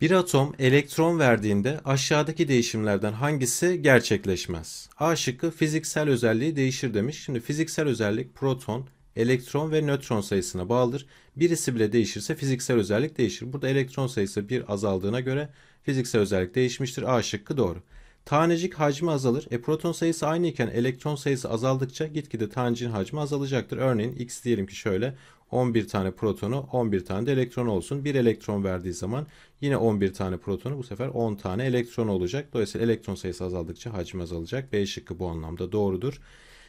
Bir atom elektron verdiğinde aşağıdaki değişimlerden hangisi gerçekleşmez? A şıkkı fiziksel özelliği değişir demiş. Şimdi fiziksel özellik proton, elektron ve nötron sayısına bağlıdır. Birisi bile değişirse fiziksel özellik değişir. Burada elektron sayısı bir azaldığına göre fiziksel özellik değişmiştir. A şıkkı doğru. Tanecik hacmi azalır. E proton sayısı aynı iken elektron sayısı azaldıkça gitgide tanecin hacmi azalacaktır. Örneğin x diyelim ki şöyle 11 tane protonu 11 tane de elektron olsun. Bir elektron verdiği zaman yine 11 tane protonu bu sefer 10 tane elektron olacak. Dolayısıyla elektron sayısı azaldıkça hacim azalacak. B şıkkı bu anlamda doğrudur.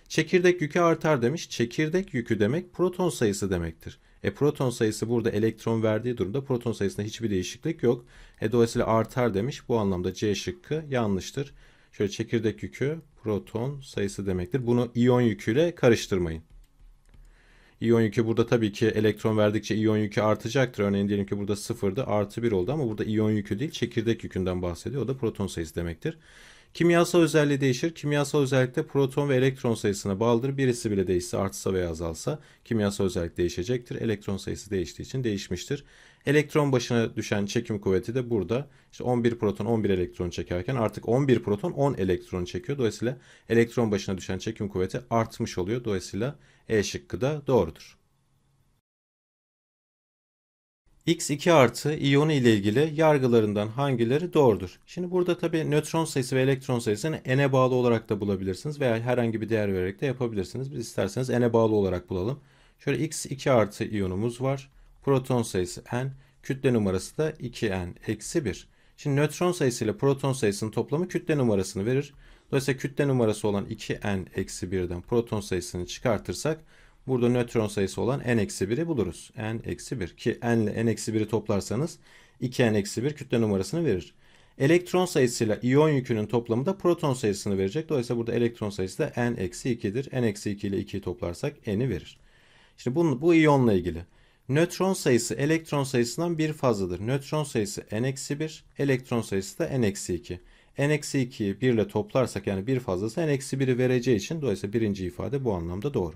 Çekirdek yükü artar demiş. Çekirdek yükü demek proton sayısı demektir. E proton sayısı burada elektron verdiği durumda proton sayısında hiçbir değişiklik yok. E dolayısıyla artar demiş. Bu anlamda C şıkkı yanlıştır. Şöyle çekirdek yükü proton sayısı demektir. Bunu iyon yüküyle karıştırmayın. İyon yükü burada tabii ki elektron verdikçe iyon yükü artacaktır. Örneğin diyelim ki burada sıfırdı artı bir oldu ama burada iyon yükü değil çekirdek yükünden bahsediyor. O da proton sayısı demektir. Kimyasal özelliği değişir. Kimyasal özellikte proton ve elektron sayısına bağlıdır. Birisi bile değişse artsa veya azalsa kimyasal özellik değişecektir. Elektron sayısı değiştiği için değişmiştir. Elektron başına düşen çekim kuvveti de burada. İşte 11 proton 11 elektron çekerken artık 11 proton 10 elektron çekiyor. Dolayısıyla elektron başına düşen çekim kuvveti artmış oluyor. Dolayısıyla E şıkkı da doğrudur x2 artı iyonu ile ilgili yargılarından hangileri doğrudur? Şimdi burada tabii nötron sayısı ve elektron sayısını n'e bağlı olarak da bulabilirsiniz veya herhangi bir değer vererek de yapabilirsiniz. Biz isterseniz n'e bağlı olarak bulalım. Şöyle x2 artı iyonumuz var. Proton sayısı n. Kütle numarası da 2n eksi 1. Şimdi nötron sayısı ile proton sayısının toplamı kütle numarasını verir. Dolayısıyla kütle numarası olan 2n eksi 1'den proton sayısını çıkartırsak Burada nötron sayısı olan n-1'i buluruz. n-1 ki n ile n-1'i toplarsanız 2n-1 kütle numarasını verir. Elektron sayısıyla iyon yükünün toplamı da proton sayısını verecek. Dolayısıyla burada elektron sayısı da n-2'dir. n-2 ile 2'yi toplarsak n'i verir. Şimdi bunu, bu iyonla ilgili. Nötron sayısı elektron sayısından bir fazladır. Nötron sayısı n-1, elektron sayısı da n-2. n-2'yi 1 ile toplarsak yani bir fazlası n-1'i vereceği için dolayısıyla birinci ifade bu anlamda doğru.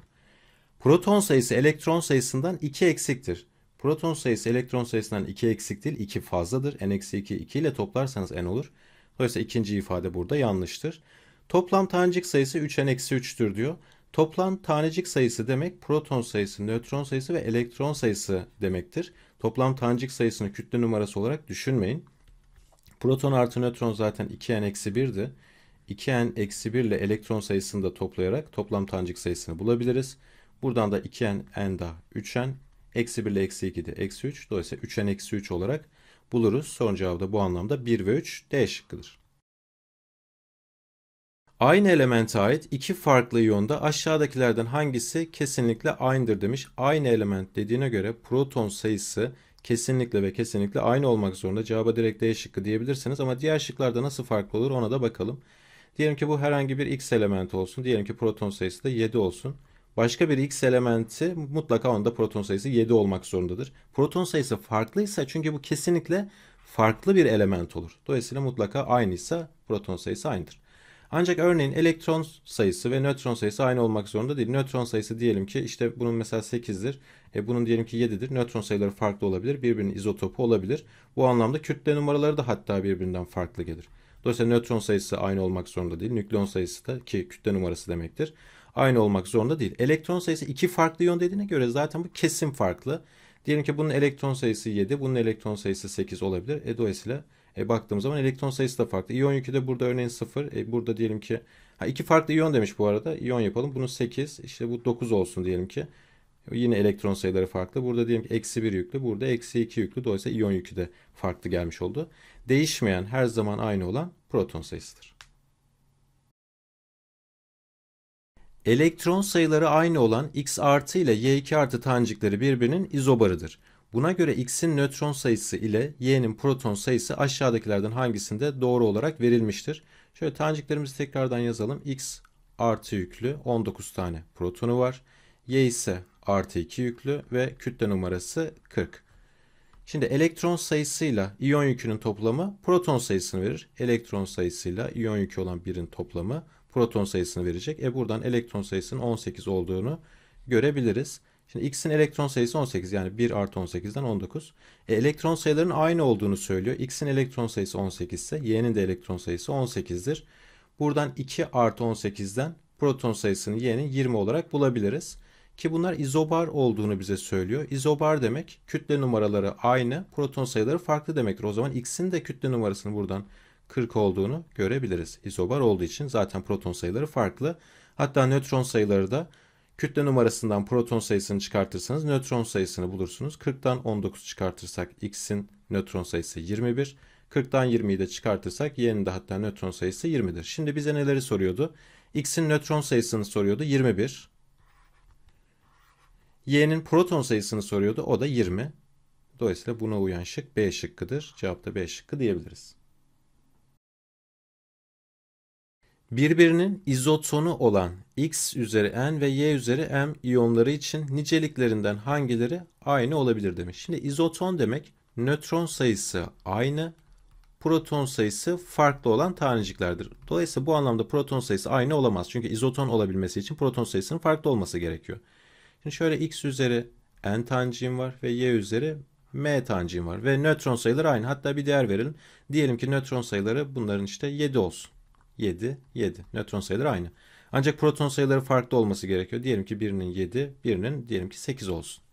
Proton sayısı elektron sayısından 2 eksiktir. Proton sayısı elektron sayısından 2 eksik değil 2 fazladır. N-2 2 ile toplarsanız N olur. Dolayısıyla ikinci ifade burada yanlıştır. Toplam tanecik sayısı 3N-3'tür diyor. Toplam tanecik sayısı demek proton sayısı, nötron sayısı ve elektron sayısı demektir. Toplam tanecik sayısını kütle numarası olarak düşünmeyin. Proton artı nötron zaten 2N-1'di. 2N-1 ile elektron sayısını da toplayarak toplam tanecik sayısını bulabiliriz. Buradan da 2n, n daha 3n. Eksi 1 ile eksi 2 de eksi 3. Dolayısıyla 3n eksi 3 olarak buluruz. Son cevabı da bu anlamda 1 ve 3 D şıkkıdır. Aynı elemente ait iki farklı iyonda aşağıdakilerden hangisi kesinlikle aynıdır demiş. Aynı element dediğine göre proton sayısı kesinlikle ve kesinlikle aynı olmak zorunda. Cevaba direkt D şıkkı diyebilirsiniz ama diğer şıklarda nasıl farklı olur ona da bakalım. Diyelim ki bu herhangi bir X element olsun. Diyelim ki proton sayısı da 7 olsun başka bir X elementi mutlaka onda proton sayısı 7 olmak zorundadır. Proton sayısı farklıysa çünkü bu kesinlikle farklı bir element olur. Dolayısıyla mutlaka aynıysa proton sayısı aynıdır. Ancak örneğin elektron sayısı ve nötron sayısı aynı olmak zorunda değil. Nötron sayısı diyelim ki işte bunun mesela 8'dir. E bunun diyelim ki 7'dir. Nötron sayıları farklı olabilir. Birbirinin izotopu olabilir. Bu anlamda kütle numaraları da hatta birbirinden farklı gelir. Dolayısıyla nötron sayısı aynı olmak zorunda değil. Nükleon sayısı da ki kütle numarası demektir aynı olmak zorunda değil. Elektron sayısı iki farklı dediğine göre zaten bu kesim farklı. Diyelim ki bunun elektron sayısı 7, bunun elektron sayısı 8 olabilir. E, dolayısıyla e, baktığımız zaman elektron sayısı da farklı. İyon yükü de burada örneğin 0. E, burada diyelim ki ha, iki farklı iyon demiş bu arada. İyon yapalım. bunun 8, işte bu 9 olsun diyelim ki. Yine elektron sayıları farklı. Burada diyelim ki eksi 1 yüklü. Burada eksi 2 yüklü. Dolayısıyla iyon yükü de farklı gelmiş oldu. Değişmeyen her zaman aynı olan proton sayısıdır. Elektron sayıları aynı olan x artı ile y2 artı tanecikleri birbirinin izobarıdır. Buna göre x'in nötron sayısı ile y'nin proton sayısı aşağıdakilerden hangisinde doğru olarak verilmiştir? Şöyle taneciklerimizi tekrardan yazalım. x artı yüklü 19 tane protonu var. Y ise artı 2 yüklü ve kütle numarası 40. Şimdi elektron sayısıyla iyon yükünün toplamı proton sayısını verir. Elektron sayısıyla iyon yükü olan birin toplamı proton sayısını verecek. E buradan elektron sayısının 18 olduğunu görebiliriz. Şimdi x'in elektron sayısı 18 yani 1 artı 18'den 19. E, elektron sayılarının aynı olduğunu söylüyor. x'in elektron sayısı 18 ise y'nin de elektron sayısı 18'dir. Buradan 2 artı 18'den proton sayısını y'nin 20 olarak bulabiliriz. Ki bunlar izobar olduğunu bize söylüyor. İzobar demek kütle numaraları aynı, proton sayıları farklı demektir. O zaman x'in de kütle numarasını buradan 40 olduğunu görebiliriz. İzobar olduğu için zaten proton sayıları farklı. Hatta nötron sayıları da kütle numarasından proton sayısını çıkartırsanız nötron sayısını bulursunuz. 40'tan 19 çıkartırsak x'in nötron sayısı 21. 40'tan 20'yi de çıkartırsak y'nin de hatta nötron sayısı 20'dir. Şimdi bize neleri soruyordu? X'in nötron sayısını soruyordu 21. Y'nin proton sayısını soruyordu o da 20. Dolayısıyla buna uyan şık B şıkkıdır. Cevap da B şıkkı diyebiliriz. Birbirinin izotonu olan x üzeri n ve y üzeri m iyonları için niceliklerinden hangileri aynı olabilir demiş. Şimdi izoton demek nötron sayısı aynı, proton sayısı farklı olan taneciklerdir. Dolayısıyla bu anlamda proton sayısı aynı olamaz. Çünkü izoton olabilmesi için proton sayısının farklı olması gerekiyor. Şimdi şöyle x üzeri n taneciğim var ve y üzeri m taneciğim var. Ve nötron sayıları aynı. Hatta bir değer verelim. Diyelim ki nötron sayıları bunların işte 7 olsun. 7, 7. Nötron sayıları aynı. Ancak proton sayıları farklı olması gerekiyor. Diyelim ki birinin 7, birinin diyelim ki 8 olsun.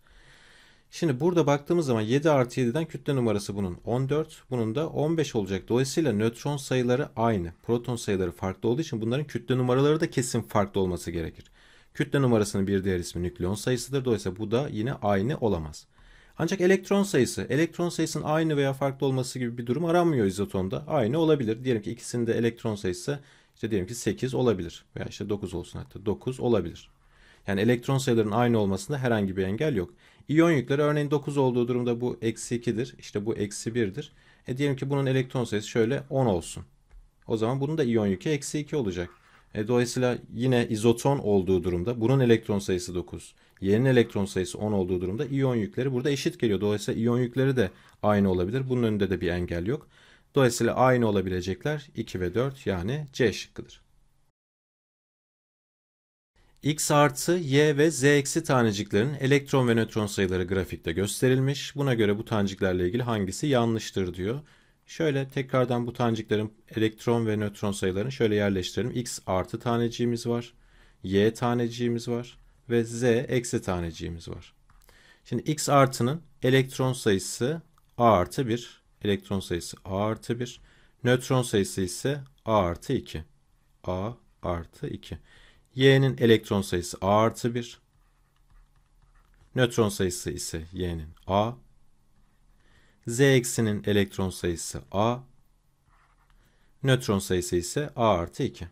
Şimdi burada baktığımız zaman 7 artı 7'den kütle numarası bunun 14, bunun da 15 olacak. Dolayısıyla nötron sayıları aynı. Proton sayıları farklı olduğu için bunların kütle numaraları da kesin farklı olması gerekir. Kütle numarasının bir diğer ismi nükleon sayısıdır. Dolayısıyla bu da yine aynı olamaz. Ancak elektron sayısı, elektron sayısının aynı veya farklı olması gibi bir durum aranmıyor izotonda. Aynı olabilir. Diyelim ki ikisinde elektron sayısı işte diyelim ki 8 olabilir veya işte 9 olsun hatta 9 olabilir. Yani elektron sayılarının aynı olmasında herhangi bir engel yok. İyon yükleri örneğin 9 olduğu durumda bu eksi 2'dir. İşte bu eksi 1'dir. E diyelim ki bunun elektron sayısı şöyle 10 olsun. O zaman bunun da iyon yükü eksi 2 olacak. E dolayısıyla yine izoton olduğu durumda bunun elektron sayısı 9 yerin elektron sayısı 10 olduğu durumda iyon yükleri burada eşit geliyor. Dolayısıyla iyon yükleri de aynı olabilir. Bunun önünde de bir engel yok. Dolayısıyla aynı olabilecekler 2 ve 4 yani C şıkkıdır. X artı, Y ve Z eksi taneciklerin elektron ve nötron sayıları grafikte gösterilmiş. Buna göre bu taneciklerle ilgili hangisi yanlıştır diyor. Şöyle tekrardan bu taneciklerin elektron ve nötron sayılarını şöyle yerleştirelim. X artı taneciğimiz var. Y taneciğimiz var ve z eksi taneciğimiz var. Şimdi x artının elektron sayısı a artı 1. Elektron sayısı a artı 1. Nötron sayısı ise a artı 2. a artı 2. y'nin elektron sayısı a artı 1. Nötron sayısı ise y'nin a. z eksinin elektron sayısı a. Nötron sayısı ise a artı 2.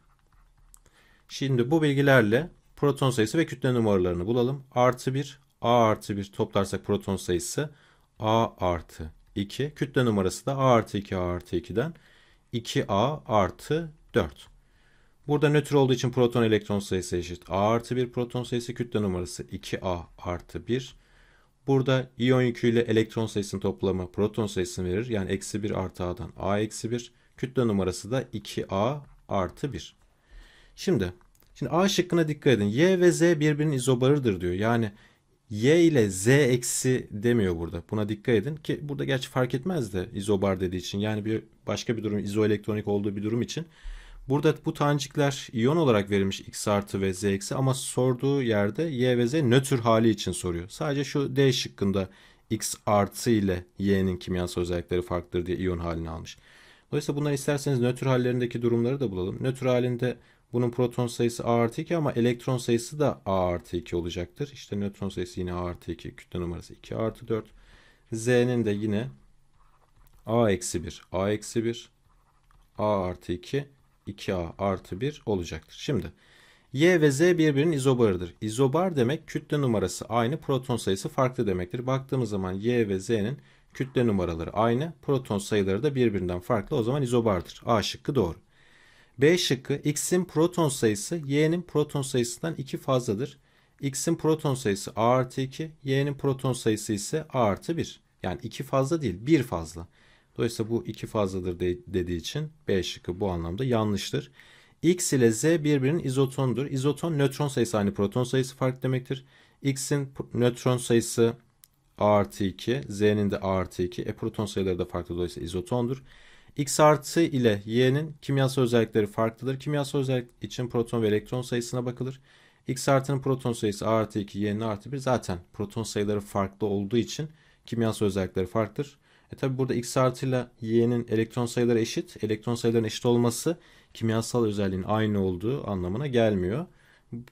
Şimdi bu bilgilerle Proton sayısı ve kütle numaralarını bulalım. Artı 1, A artı 1 toplarsak proton sayısı A artı 2. Kütle numarası da A artı 2 A artı 2'den 2A artı 4. Burada nötr olduğu için proton elektron sayısı eşit. A artı 1 proton sayısı kütle numarası 2A artı 1. Burada iyon yüküyle elektron sayısının toplamı proton sayısını verir. Yani eksi 1 artı A'dan A eksi 1. Kütle numarası da 2A artı 1. Şimdi Şimdi A şıkkına dikkat edin. Y ve Z birbirinin izobarıdır diyor. Yani Y ile Z eksi demiyor burada. Buna dikkat edin ki burada gerçi fark etmez de izobar dediği için. Yani bir başka bir durum izoelektronik olduğu bir durum için. Burada bu tanecikler iyon olarak verilmiş x artı ve z eksi ama sorduğu yerde y ve z nötr hali için soruyor. Sadece şu d şıkkında x artı ile y'nin kimyasal özellikleri farklıdır diye iyon halini almış. Dolayısıyla bunları isterseniz nötr hallerindeki durumları da bulalım. Nötr halinde bunun proton sayısı A artı 2 ama elektron sayısı da A artı 2 olacaktır. İşte nötron sayısı yine A artı 2. Kütle numarası 2 artı 4. Z'nin de yine A eksi 1. A eksi 1. A artı 2. 2A artı 1 olacaktır. Şimdi Y ve Z birbirinin izobarıdır. İzobar demek kütle numarası aynı, proton sayısı farklı demektir. Baktığımız zaman Y ve Z'nin kütle numaraları aynı, proton sayıları da birbirinden farklı. O zaman izobardır. A şıkkı doğru. B şıkkı X'in proton sayısı Y'nin proton sayısından 2 fazladır. X'in proton sayısı A artı 2, Y'nin proton sayısı ise A artı 1. Yani 2 fazla değil 1 fazla. Dolayısıyla bu 2 fazladır de dediği için B şıkkı bu anlamda yanlıştır. X ile Z birbirinin izotonudur. İzoton nötron sayısı aynı proton sayısı farklı demektir. X'in nötron sayısı A artı 2, Z'nin de A artı 2. E proton sayıları da farklı dolayısıyla izotondur. X artı ile Y'nin kimyasal özellikleri farklıdır. Kimyasal özellik için proton ve elektron sayısına bakılır. X artının proton sayısı A artı 2, Y'nin artı 1. Zaten proton sayıları farklı olduğu için kimyasal özellikleri farklıdır. E tabi burada X artıyla Y'nin elektron sayıları eşit. Elektron sayıların eşit olması kimyasal özelliğin aynı olduğu anlamına gelmiyor.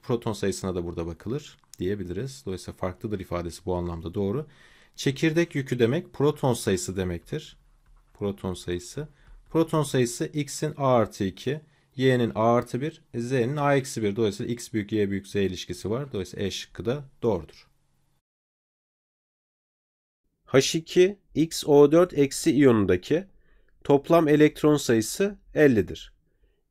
Proton sayısına da burada bakılır diyebiliriz. Dolayısıyla farklıdır ifadesi bu anlamda doğru. Çekirdek yükü demek proton sayısı demektir proton sayısı. Proton sayısı x'in a artı 2, y'nin a artı 1, z'nin a eksi 1. Dolayısıyla x büyük y büyük z ilişkisi var. Dolayısıyla e şıkkı da doğrudur. H2 XO4 eksi iyonundaki toplam elektron sayısı 50'dir.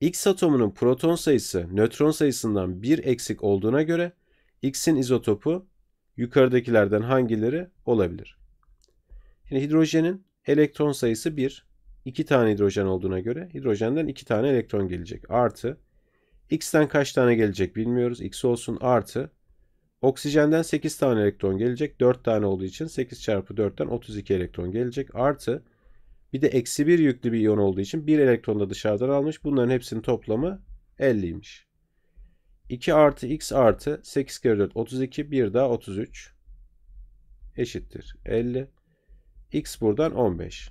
X atomunun proton sayısı nötron sayısından 1 eksik olduğuna göre X'in izotopu yukarıdakilerden hangileri olabilir? Şimdi hidrojenin Elektron sayısı 1. 2 tane hidrojen olduğuna göre hidrojenden 2 tane elektron gelecek. Artı X'ten kaç tane gelecek bilmiyoruz. X olsun artı oksijenden 8 tane elektron gelecek. 4 tane olduğu için 8 çarpı 4'ten 32 elektron gelecek. Artı bir de eksi 1 yüklü bir iyon olduğu için 1 elektron da dışarıdan almış. Bunların hepsinin toplamı 50'ymiş. 2 artı x artı 8 kere 4 32 1 daha 33 eşittir 50. X buradan 15.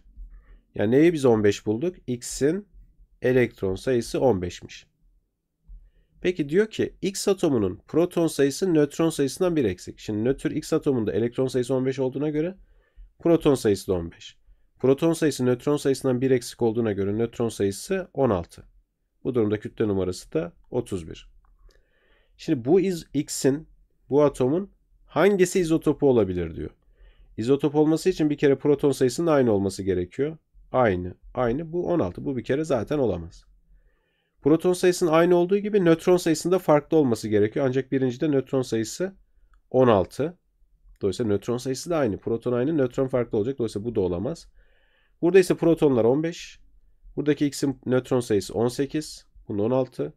Yani neyi biz 15 bulduk? X'in elektron sayısı 15'miş. Peki diyor ki X atomunun proton sayısı nötron sayısından bir eksik. Şimdi nötr X atomunda elektron sayısı 15 olduğuna göre proton sayısı da 15. Proton sayısı nötron sayısından bir eksik olduğuna göre nötron sayısı 16. Bu durumda kütle numarası da 31. Şimdi bu X'in bu atomun hangisi izotopu olabilir diyor. İzotop olması için bir kere proton sayısının aynı olması gerekiyor. Aynı, aynı. Bu 16. Bu bir kere zaten olamaz. Proton sayısının aynı olduğu gibi nötron sayısında farklı olması gerekiyor. Ancak birincide nötron sayısı 16. Dolayısıyla nötron sayısı da aynı. Proton aynı, nötron farklı olacak. Dolayısıyla bu da olamaz. Burada ise protonlar 15. Buradaki x'in nötron sayısı 18. Bunun 16.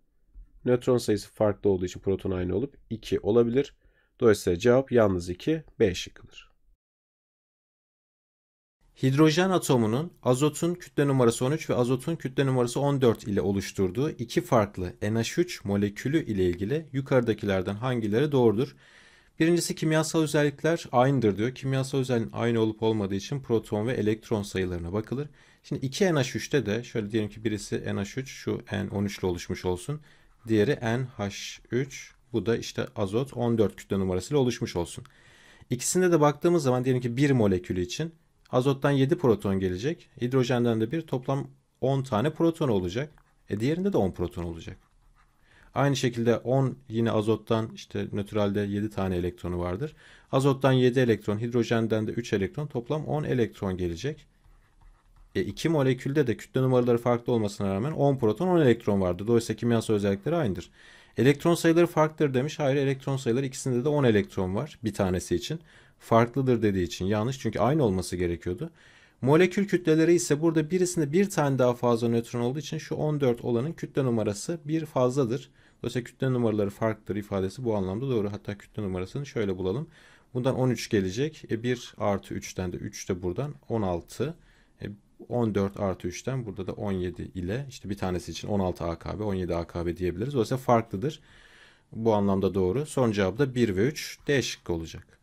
Nötron sayısı farklı olduğu için proton aynı olup 2 olabilir. Dolayısıyla cevap yalnız 2, B şıkkıdır. Hidrojen atomunun azotun kütle numarası 13 ve azotun kütle numarası 14 ile oluşturduğu iki farklı NH3 molekülü ile ilgili yukarıdakilerden hangileri doğrudur? Birincisi kimyasal özellikler aynıdır diyor. Kimyasal özelliğin aynı olup olmadığı için proton ve elektron sayılarına bakılır. Şimdi iki NH3'te de şöyle diyelim ki birisi NH3 şu N13 ile oluşmuş olsun. Diğeri NH3 bu da işte azot 14 kütle ile oluşmuş olsun. İkisinde de baktığımız zaman diyelim ki bir molekülü için Azottan 7 proton gelecek. Hidrojenden de bir toplam 10 tane proton olacak. E diğerinde de 10 proton olacak. Aynı şekilde 10 yine azottan işte nötralde 7 tane elektronu vardır. Azottan 7 elektron, hidrojenden de 3 elektron toplam 10 elektron gelecek. E, iki molekülde de kütle numaraları farklı olmasına rağmen 10 proton 10 elektron vardır. Dolayısıyla kimyasal özellikleri aynıdır. Elektron sayıları farklıdır demiş. Hayır elektron sayıları ikisinde de 10 elektron var bir tanesi için farklıdır dediği için yanlış çünkü aynı olması gerekiyordu. Molekül kütleleri ise burada birisinde bir tane daha fazla nötron olduğu için şu 14 olanın kütle numarası bir fazladır. Dolayısıyla kütle numaraları farklıdır ifadesi bu anlamda doğru. Hatta kütle numarasını şöyle bulalım. Bundan 13 gelecek. E 1 artı 3'ten de 3 de buradan 16. E 14 artı 3'ten burada da 17 ile işte bir tanesi için 16 AKB 17 AKB diyebiliriz. Dolayısıyla farklıdır. Bu anlamda doğru. Son cevabı da 1 ve 3 D şıkkı olacak.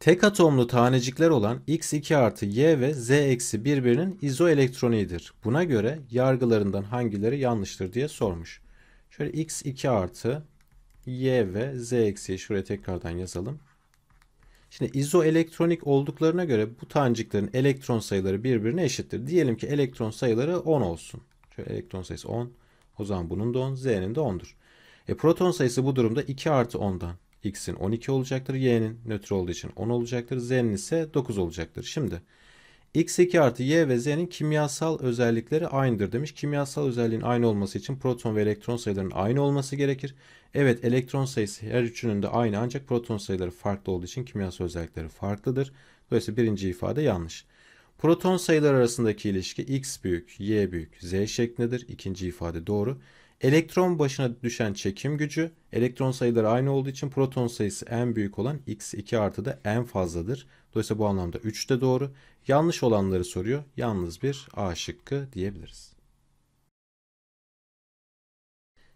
tek atomlu tanecikler olan x2 artı y ve z eksi birbirinin izoelektroniğidir. Buna göre yargılarından hangileri yanlıştır diye sormuş. Şöyle x2 artı y ve z eksiyi şuraya tekrardan yazalım. Şimdi izoelektronik olduklarına göre bu taneciklerin elektron sayıları birbirine eşittir. Diyelim ki elektron sayıları 10 olsun. Şöyle elektron sayısı 10. O zaman bunun da 10, z'nin de 10'dur. E, proton sayısı bu durumda 2 artı 10'dan X'in 12 olacaktır. Y'nin nötr olduğu için 10 olacaktır. Z'nin ise 9 olacaktır. Şimdi X2 artı Y ve Z'nin kimyasal özellikleri aynıdır demiş. Kimyasal özelliğin aynı olması için proton ve elektron sayılarının aynı olması gerekir. Evet elektron sayısı her üçünün de aynı ancak proton sayıları farklı olduğu için kimyasal özellikleri farklıdır. Dolayısıyla birinci ifade yanlış. Proton sayıları arasındaki ilişki X büyük, Y büyük, Z şeklindedir. İkinci ifade doğru. Elektron başına düşen çekim gücü elektron sayıları aynı olduğu için proton sayısı en büyük olan x2 artı da en fazladır. Dolayısıyla bu anlamda 3 de doğru. Yanlış olanları soruyor. Yalnız bir A şıkkı diyebiliriz.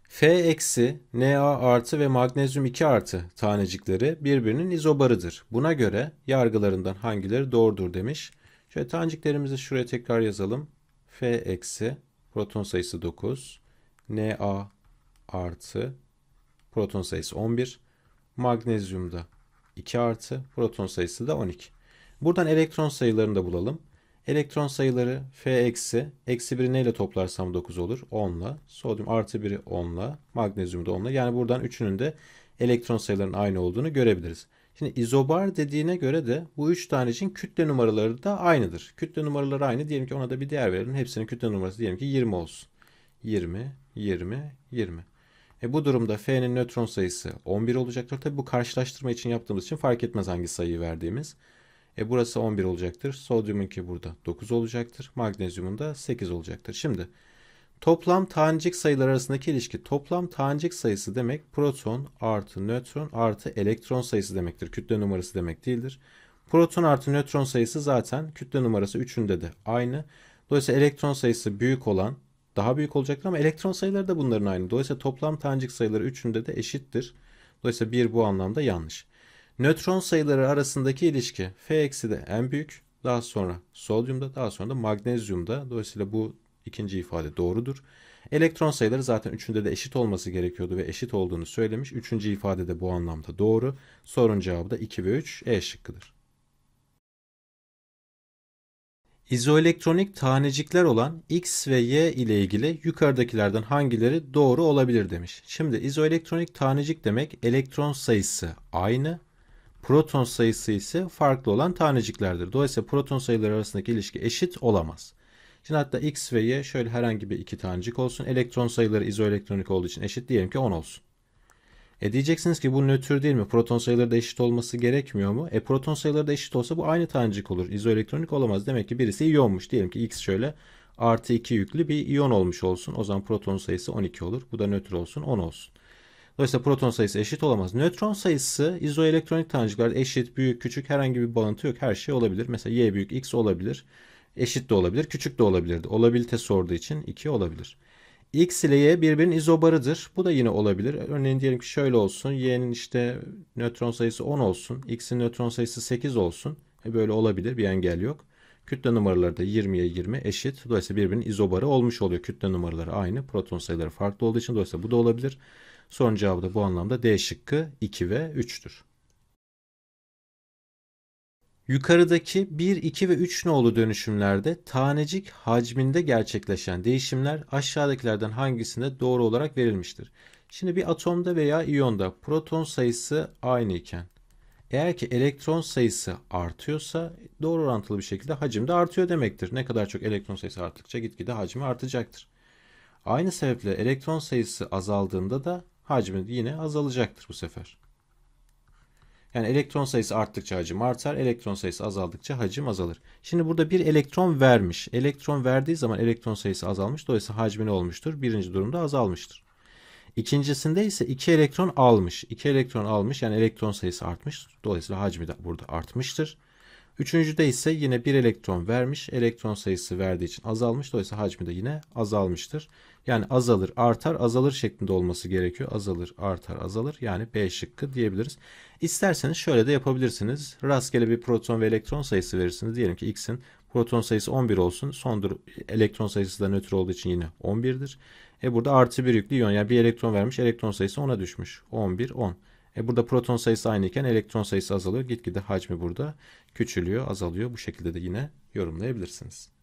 F eksi, Na artı ve magnezyum 2 artı tanecikleri birbirinin izobarıdır. Buna göre yargılarından hangileri doğrudur demiş. Şöyle taneciklerimizi şuraya tekrar yazalım. F eksi, proton sayısı 9. Na artı proton sayısı 11. Magnezyumda 2 artı proton sayısı da 12. Buradan elektron sayılarını da bulalım. Elektron sayıları F eksi. Eksi 1'i neyle toplarsam 9 olur? 10'la. Sodyum artı 1'i 10'la. Magnezyum da 10'la. Yani buradan üçünün de elektron sayılarının aynı olduğunu görebiliriz. Şimdi izobar dediğine göre de bu üç tane için kütle numaraları da aynıdır. Kütle numaraları aynı. Diyelim ki ona da bir değer verelim. Hepsinin kütle numarası diyelim ki 20 olsun. 20, 20, 20. E bu durumda F'nin nötron sayısı 11 olacaktır. Tabi bu karşılaştırma için yaptığımız için fark etmez hangi sayıyı verdiğimiz. E burası 11 olacaktır. Sodyumunki burada 9 olacaktır. Magnezyumun da 8 olacaktır. Şimdi toplam tanecik sayılar arasındaki ilişki toplam tanecik sayısı demek proton artı nötron artı elektron sayısı demektir. Kütle numarası demek değildir. Proton artı nötron sayısı zaten kütle numarası 3'ünde de aynı. Dolayısıyla elektron sayısı büyük olan daha büyük olacaktır ama elektron sayıları da bunların aynı. Dolayısıyla toplam tanecik sayıları üçünde de eşittir. Dolayısıyla 1 bu anlamda yanlış. Nötron sayıları arasındaki ilişki F eksi de en büyük. Daha sonra sodyumda daha sonra da magnezyumda. Dolayısıyla bu ikinci ifade doğrudur. Elektron sayıları zaten üçünde de eşit olması gerekiyordu ve eşit olduğunu söylemiş. Üçüncü ifade de bu anlamda doğru. Sorun cevabı da 2 ve 3 E şıkkıdır. İzoelektronik tanecikler olan X ve Y ile ilgili yukarıdakilerden hangileri doğru olabilir demiş. Şimdi izoelektronik tanecik demek elektron sayısı aynı, proton sayısı ise farklı olan taneciklerdir. Dolayısıyla proton sayıları arasındaki ilişki eşit olamaz. Şimdi hatta X ve Y şöyle herhangi bir iki tanecik olsun. Elektron sayıları izoelektronik olduğu için eşit diyelim ki 10 olsun. E diyeceksiniz ki bu nötr değil mi? Proton sayıları da eşit olması gerekmiyor mu? E proton sayıları da eşit olsa bu aynı tanecik olur. İzoelektronik olamaz. Demek ki birisi iyonmuş. Diyelim ki X şöyle artı 2 yüklü bir iyon olmuş olsun. O zaman proton sayısı 12 olur. Bu da nötr olsun 10 olsun. Dolayısıyla proton sayısı eşit olamaz. Nötron sayısı izoelektronik tanecikler eşit, büyük, küçük herhangi bir bağıntı yok. Her şey olabilir. Mesela y büyük x olabilir. Eşit de olabilir, küçük de olabilirdi. Olabilite sorduğu için 2 olabilir. X ile Y birbirinin izobarıdır. Bu da yine olabilir. Örneğin diyelim ki şöyle olsun. Y'nin işte nötron sayısı 10 olsun. X'in nötron sayısı 8 olsun. E böyle olabilir. Bir engel yok. Kütle numaraları da 20'ye 20 eşit. Dolayısıyla birbirinin izobarı olmuş oluyor. Kütle numaraları aynı. Proton sayıları farklı olduğu için dolayısıyla bu da olabilir. Sorun cevabı da bu anlamda D şıkkı 2 ve 3'tür. Yukarıdaki 1, 2 ve 3 nolu dönüşümlerde tanecik hacminde gerçekleşen değişimler aşağıdakilerden hangisinde doğru olarak verilmiştir? Şimdi bir atomda veya iyonda proton sayısı aynı iken eğer ki elektron sayısı artıyorsa doğru orantılı bir şekilde hacim de artıyor demektir. Ne kadar çok elektron sayısı arttıkça gitgide hacmi artacaktır. Aynı sebeple elektron sayısı azaldığında da hacmi yine azalacaktır bu sefer. Yani elektron sayısı arttıkça hacim artar, elektron sayısı azaldıkça hacim azalır. Şimdi burada bir elektron vermiş. Elektron verdiği zaman elektron sayısı azalmış. Dolayısıyla hacmi ne olmuştur? Birinci durumda azalmıştır. İkincisinde ise iki elektron almış. 2 elektron almış yani elektron sayısı artmış. Dolayısıyla hacmi de burada artmıştır. Üçüncüde ise yine bir elektron vermiş. Elektron sayısı verdiği için azalmış. Dolayısıyla hacmi de yine azalmıştır. Yani azalır artar azalır şeklinde olması gerekiyor. Azalır artar azalır yani B şıkkı diyebiliriz. İsterseniz şöyle de yapabilirsiniz. Rastgele bir proton ve elektron sayısı verirsiniz. Diyelim ki X'in proton sayısı 11 olsun. sondur, elektron sayısı da nötr olduğu için yine 11'dir. E burada artı bir yüklü iyon yani bir elektron vermiş elektron sayısı 10'a düşmüş. 11 10. E burada proton sayısı aynıyken elektron sayısı azalıyor. Gitgide hacmi burada küçülüyor, azalıyor. Bu şekilde de yine yorumlayabilirsiniz.